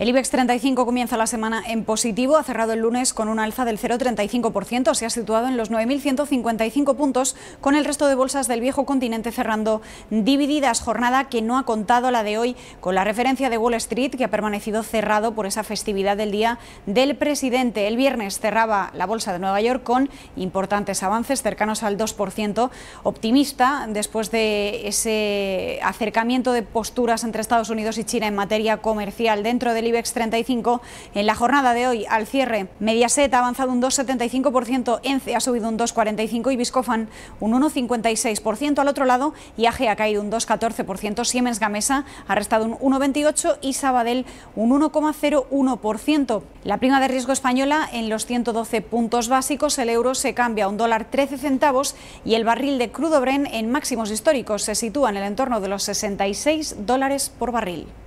El IBEX 35 comienza la semana en positivo, ha cerrado el lunes con un alza del 0,35%, se ha situado en los 9.155 puntos, con el resto de bolsas del viejo continente cerrando divididas, jornada que no ha contado la de hoy con la referencia de Wall Street, que ha permanecido cerrado por esa festividad del Día del Presidente. El viernes cerraba la bolsa de Nueva York con importantes avances cercanos al 2%, optimista después de ese acercamiento de posturas entre Estados Unidos y China en materia comercial dentro del IBEX 35 en la jornada de hoy al cierre. Mediaset ha avanzado un 2,75%, ENCE ha subido un 2,45% y Biscofan un 1,56% al otro lado y ha caído un 2,14%, Siemens Gamesa ha restado un 1,28% y Sabadell un 1,01%. La prima de riesgo española en los 112 puntos básicos, el euro se cambia a un dólar 13 centavos y el barril de crudo Bren en máximos históricos se sitúa en el entorno de los 66 dólares por barril.